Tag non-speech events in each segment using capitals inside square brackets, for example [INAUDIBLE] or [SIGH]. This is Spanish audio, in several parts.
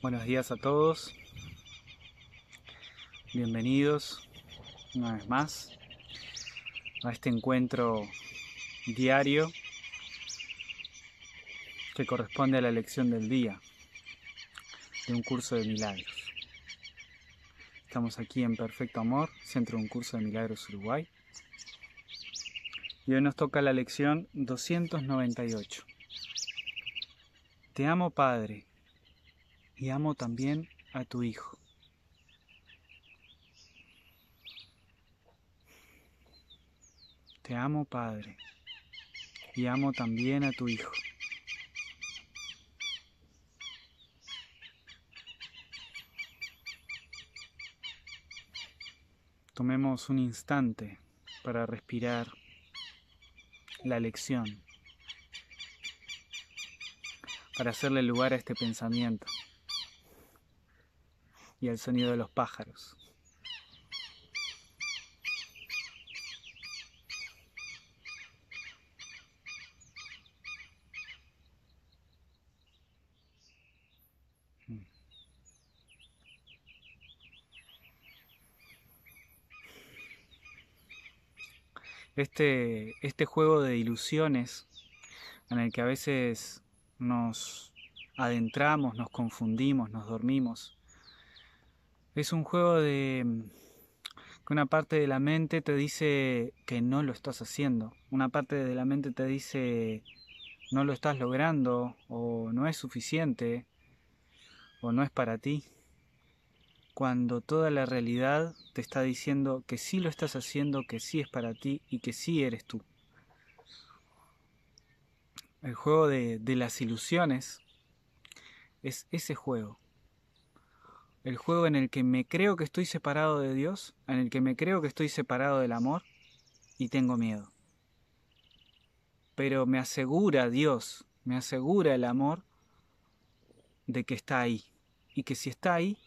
Buenos días a todos. Bienvenidos una vez más a este encuentro diario que corresponde a la lección del día de un curso de milagros. Estamos aquí en Perfecto Amor, Centro de un curso de milagros Uruguay. Y hoy nos toca la lección 298. Te amo Padre y amo también a tu Hijo. Te amo, Padre, y amo también a tu Hijo. Tomemos un instante para respirar la lección, para hacerle lugar a este pensamiento y el sonido de los pájaros. Este, este juego de ilusiones en el que a veces nos adentramos, nos confundimos, nos dormimos, es un juego de mm, que una parte de la mente te dice que no lo estás haciendo, una parte de la mente te dice no lo estás logrando o no es suficiente o no es para ti, cuando toda la realidad te está diciendo que sí lo estás haciendo, que sí es para ti y que sí eres tú. El juego de, de las ilusiones es ese juego el juego en el que me creo que estoy separado de Dios, en el que me creo que estoy separado del amor y tengo miedo. Pero me asegura Dios, me asegura el amor de que está ahí y que si está ahí,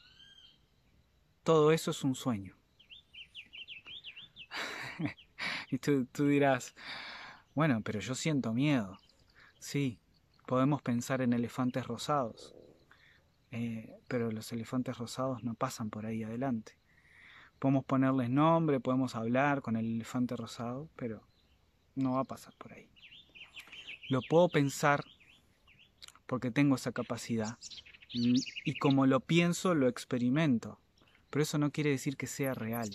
todo eso es un sueño. [LAUGHS] y tú, dirás, bueno, pero yo siento miedo. Sí, podemos pensar en elefantes rosados eh, pero los elefantes rosados no pasan por ahí adelante. Podemos ponerles nombre, podemos hablar con el elefante rosado, pero no va a pasar por ahí. Lo puedo pensar porque tengo esa capacidad mm, y como lo pienso, lo experimento, pero eso no quiere decir que sea real.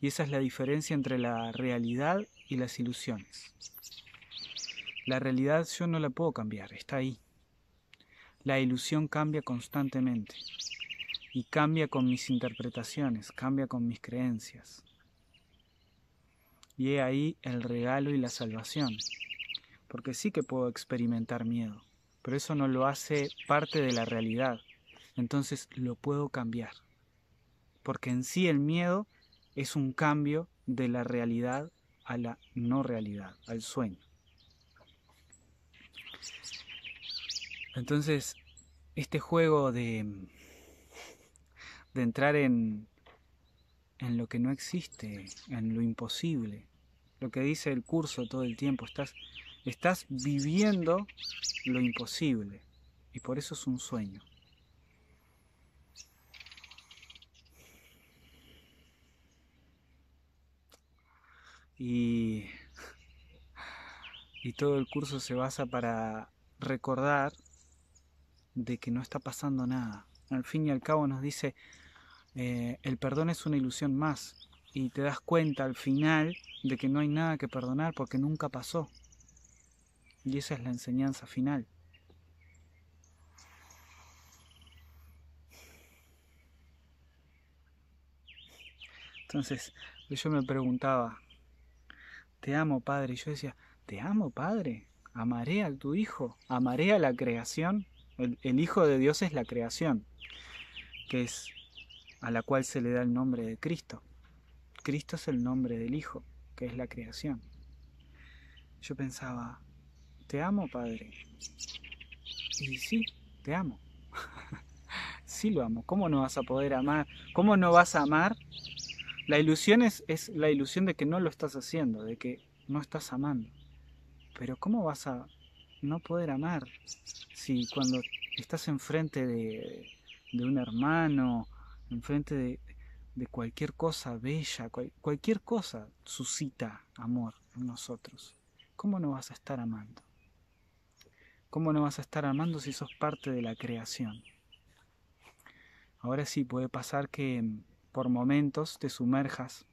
Y esa es la diferencia entre la realidad y las ilusiones. La realidad yo no la puedo cambiar, está ahí. La ilusión cambia constantemente y cambia con mis interpretaciones, cambia con mis creencias. Y he ahí el regalo y la salvación, porque sí que puedo experimentar miedo, pero eso no lo hace parte de la realidad, entonces lo puedo cambiar, porque en sí el miedo es un cambio de la realidad a la no realidad, al sueño. Entonces, este juego de, mm, entrar en, lo que no existe, en lo imposible, lo que dice el curso todo el tiempo, estás, estás viviendo lo imposible y por eso es un sueño. y todo el curso se basa para recordar de que no está pasando nada. Al fin y al cabo nos dice, eh, el perdón es una ilusión más y te das cuenta al final de que no hay nada que perdonar porque nunca pasó. Y esa es la enseñanza final. Entonces yo me preguntaba, te amo Padre, y yo decía, te amo Padre, amaré a tu Hijo, amaré a la creación. El, Hijo de Dios es la creación, que es a la cual se le da el nombre de Cristo. Cristo es el nombre del Hijo, que es la creación. Yo pensaba, te amo, Padre. Y sí, te amo. [LAUGHS] sí lo amo. ¿Cómo no vas a poder amar? ¿Cómo no vas a amar? La ilusión es, es la ilusión de que no lo estás haciendo, de que no estás amando. Pero ¿cómo vas a no poder amar si cuando estás enfrente de, de un hermano, enfrente de, de cualquier cosa bella, cualquier cosa suscita amor en nosotros. ¿Cómo no vas a estar amando? ¿Cómo no vas a estar amando si sos parte de la creación? Ahora sí, puede pasar que mm, por momentos te sumerjas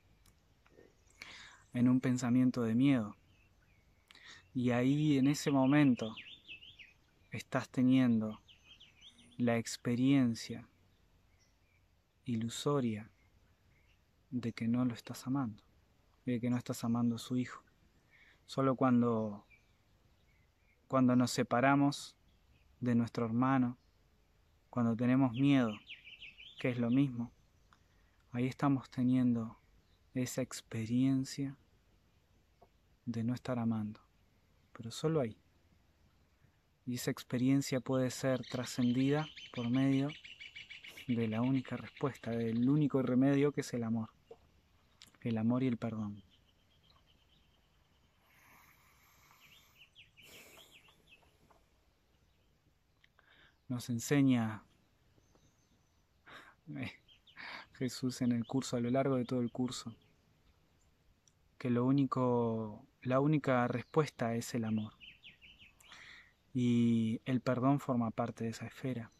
en un pensamiento de miedo. Y ahí en ese momento estás teniendo la experiencia ilusoria de que no lo estás amando, de que no estás amando a su hijo. Solo cuando, cuando nos separamos de nuestro hermano, cuando tenemos miedo, que es lo mismo, ahí estamos teniendo esa experiencia de no estar amando, pero solo ahí y esa experiencia puede ser trascendida por medio de la única respuesta, del único remedio que es el amor, el amor y el perdón. Nos enseña eh, Jesús en el curso, a lo largo de todo el curso, que lo único, la única respuesta es el amor. Y el perdón forma parte de esa esfera,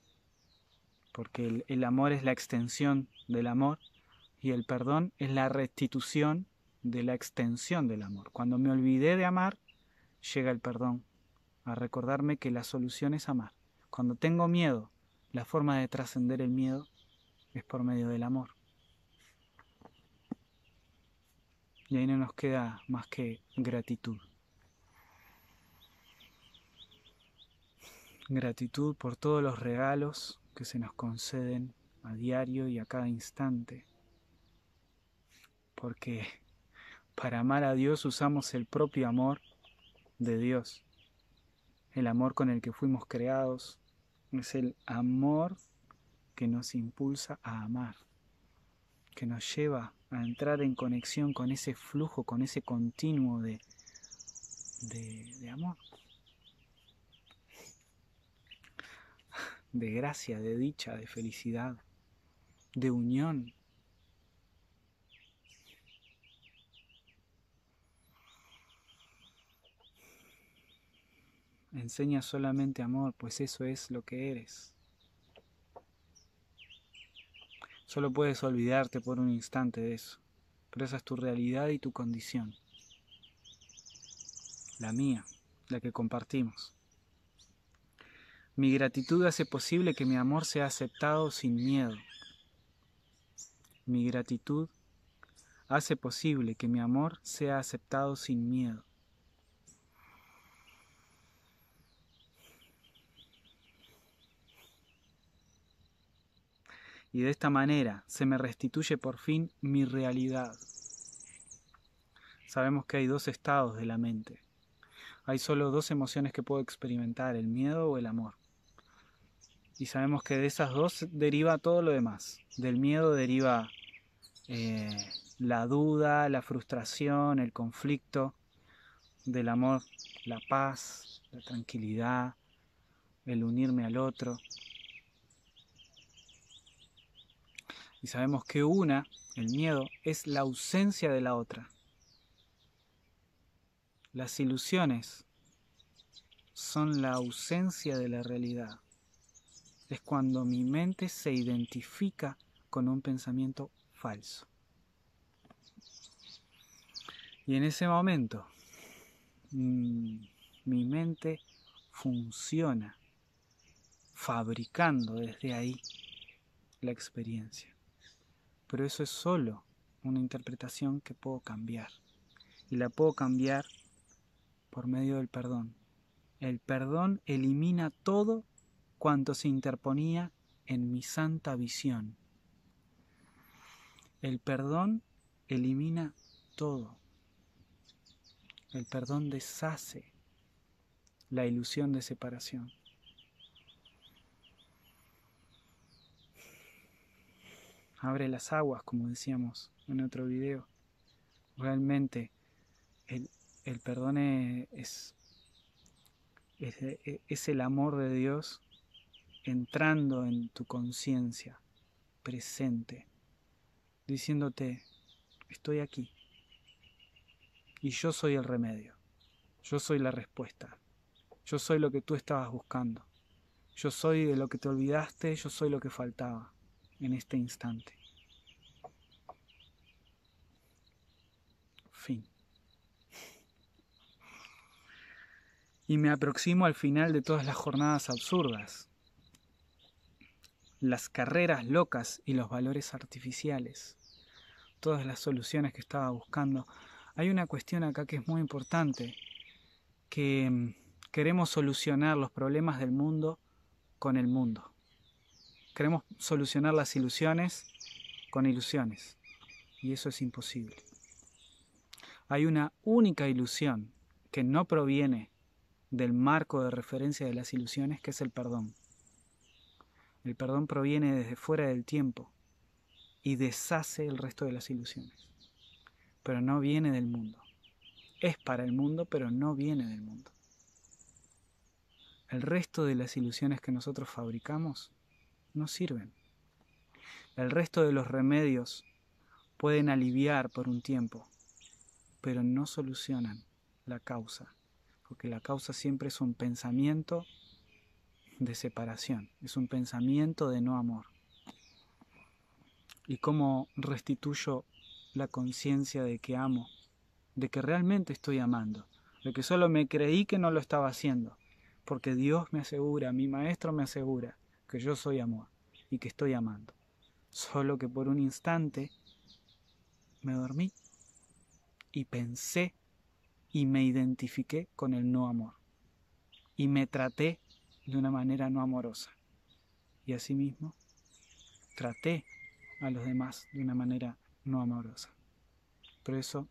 porque el, amor es la extensión del amor y el perdón es la restitución de la extensión del amor. Cuando me olvidé de amar, llega el perdón, a recordarme que la solución es amar. Cuando tengo miedo, la forma de trascender el miedo es por medio del amor. Y ahí no nos queda más que gratitud. gratitud por todos los regalos que se nos conceden a diario y a cada instante, porque para amar a Dios usamos el propio amor de Dios, el amor con el que fuimos creados, es el amor que nos impulsa a amar, que nos lleva a entrar en conexión con ese flujo, con ese continuo de, de, amor. de gracia, de dicha, de felicidad, de unión. Enseña solamente amor, pues eso es lo que eres. Solo puedes olvidarte por un instante de eso, pero esa es tu realidad y tu condición. La mía, la que compartimos. Mi gratitud hace posible que mi amor sea aceptado sin miedo. Mi gratitud hace posible que mi amor sea aceptado sin miedo. Y de esta manera se me restituye por fin mi realidad. Sabemos que hay dos estados de la mente. Hay solo dos emociones que puedo experimentar, el miedo o el amor y sabemos que de esas dos deriva todo lo demás. Del miedo deriva eh, la duda, la frustración, el conflicto, del amor, la paz, la tranquilidad, el unirme al otro. Y sabemos que una, el miedo, es la ausencia de la otra. Las ilusiones son la ausencia de la realidad es cuando mi mente se identifica con un pensamiento falso. Y en ese momento mm, mi mente funciona fabricando desde ahí la experiencia. Pero eso es solo una interpretación que puedo cambiar. Y la puedo cambiar por medio del perdón. El perdón elimina todo cuanto se interponía en mi santa visión. El perdón elimina todo. El perdón deshace la ilusión de separación. Abre las aguas, como decíamos en otro video. Realmente el, perdón es, es el amor de Dios entrando en tu conciencia presente, diciéndote, estoy aquí. Y yo soy el remedio, yo soy la respuesta, yo soy lo que tú estabas buscando, yo soy de lo que te olvidaste, yo soy lo que faltaba en este instante. Fin. Y me aproximo al final de todas las jornadas absurdas, las carreras locas y los valores artificiales, todas las soluciones que estaba buscando. Hay una cuestión acá que es muy importante, que mm, queremos solucionar los problemas del mundo con el mundo. Queremos solucionar las ilusiones con ilusiones. Y eso es imposible. Hay una única ilusión que no proviene del marco de referencia de las ilusiones, que es el perdón. El perdón proviene desde fuera del tiempo y deshace el resto de las ilusiones. Pero no viene del mundo. Es para el mundo, pero no viene del mundo. El resto de las ilusiones que nosotros fabricamos no sirven. El resto de los remedios pueden aliviar por un tiempo, pero no solucionan la causa, porque la causa siempre es un pensamiento de separación, es un pensamiento de no amor. ¿Y cómo restituyo la conciencia de que amo, de que realmente estoy amando, de que solo me creí que no lo estaba haciendo? Porque Dios me asegura, mi maestro me asegura que yo soy amor y que estoy amando. Solo que por un instante me dormí y pensé y me identifiqué con el no amor. Y me traté de una manera no amorosa. Y asimismo, traté a los demás de una manera no amorosa. Pero eso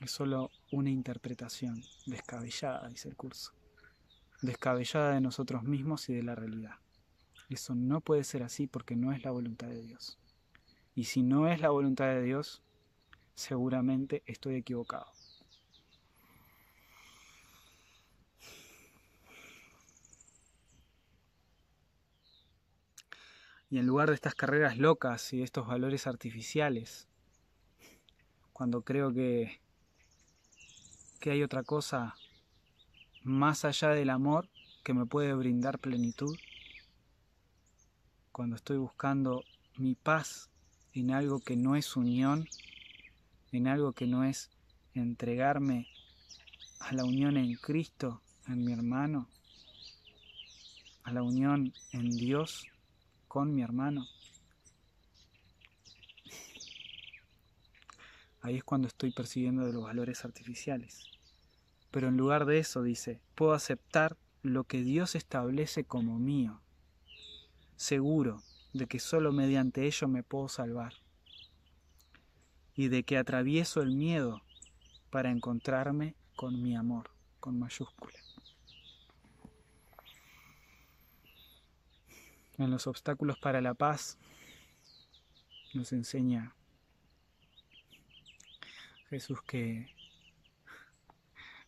es solo una interpretación descabellada, dice el curso. Descabellada de nosotros mismos y de la realidad. Eso no puede ser así porque no es la voluntad de Dios. Y si no es la voluntad de Dios, seguramente estoy equivocado. y en lugar de estas carreras locas y estos valores artificiales, cuando creo que, que hay otra cosa más allá del amor que me puede brindar plenitud, cuando estoy buscando mi paz en algo que no es unión, en algo que no es entregarme a la unión en Cristo, en mi hermano, a la unión en Dios, con mi hermano. Ahí es cuando estoy percibiendo de los valores artificiales. Pero en lugar de eso dice, puedo aceptar lo que Dios establece como mío, seguro de que solo mediante ello me puedo salvar y de que atravieso el miedo para encontrarme con mi amor, con mayúscula. en los obstáculos para la paz, nos enseña Jesús que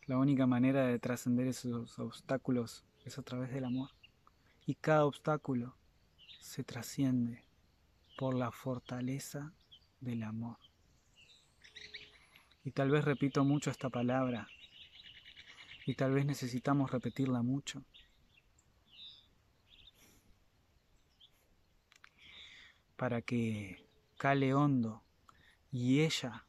la única manera de trascender esos obstáculos es a través del amor. Y cada obstáculo se trasciende por la fortaleza del amor. Y tal vez repito mucho esta palabra, y tal vez necesitamos repetirla mucho, para que cale hondo y ella,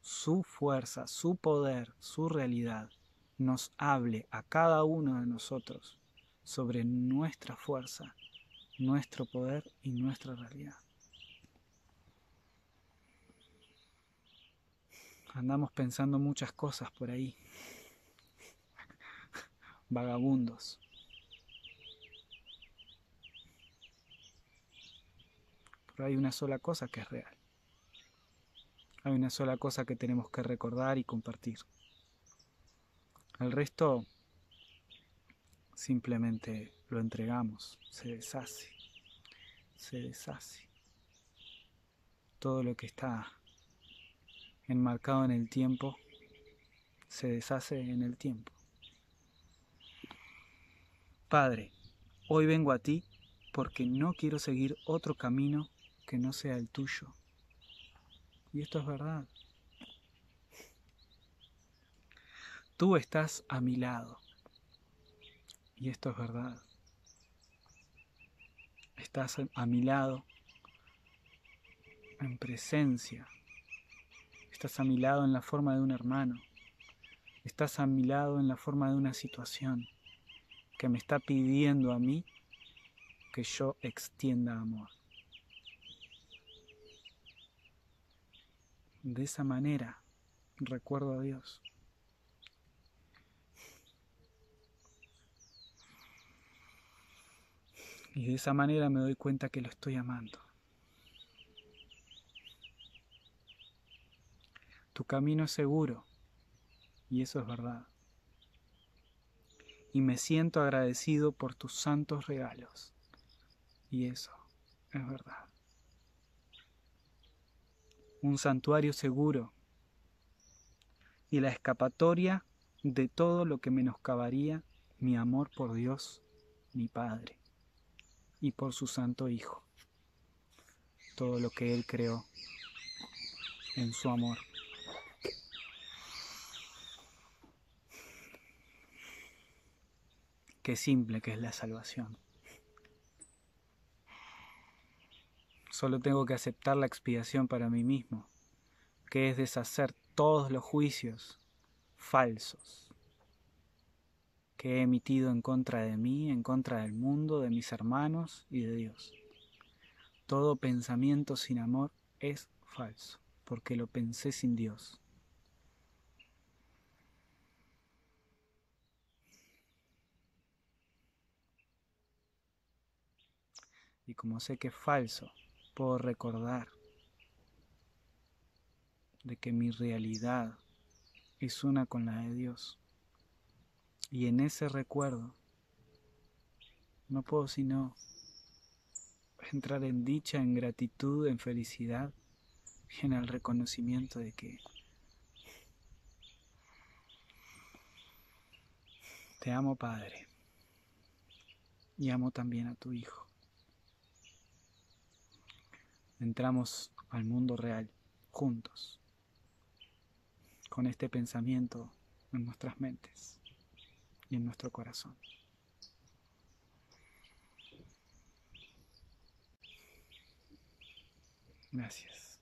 su fuerza, su poder, su realidad, nos hable a cada uno de nosotros sobre nuestra fuerza, nuestro poder y nuestra realidad. Andamos pensando muchas cosas por ahí, [LAUGHS] vagabundos. Pero hay una sola cosa que es real. Hay una sola cosa que tenemos que recordar y compartir. El resto simplemente lo entregamos, se deshace, se deshace. Todo lo que está enmarcado en el tiempo se deshace en el tiempo. Padre, hoy vengo a ti porque no quiero seguir otro camino que no sea el tuyo. Y esto es verdad. Tú estás a mi lado. Y esto es verdad. Estás a mi lado en presencia. Estás a mi lado en la forma de un hermano. Estás a mi lado en la forma de una situación que me está pidiendo a mí que yo extienda amor. de esa manera recuerdo a Dios. Y de esa manera me doy cuenta que lo estoy amando. Tu camino es seguro, y eso es verdad. Y me siento agradecido por tus santos regalos, y eso es verdad un santuario seguro y la escapatoria de todo lo que menoscabaría mi amor por Dios, mi Padre, y por su Santo Hijo, todo lo que Él creó en su amor. Qué simple que es la salvación. Solo tengo que aceptar la expiación para mí mismo, que es deshacer todos los juicios falsos que he emitido en contra de mí, en contra del mundo, de mis hermanos y de Dios. Todo pensamiento sin amor es falso, porque lo pensé sin Dios. Y como sé que es falso, Puedo recordar de que mi realidad es una con la de Dios. Y en ese recuerdo no puedo sino entrar en dicha, en gratitud, en felicidad, en el reconocimiento de que te amo Padre y amo también a tu Hijo entramos al mundo real juntos, con este pensamiento en nuestras mentes y en nuestro corazón. Gracias.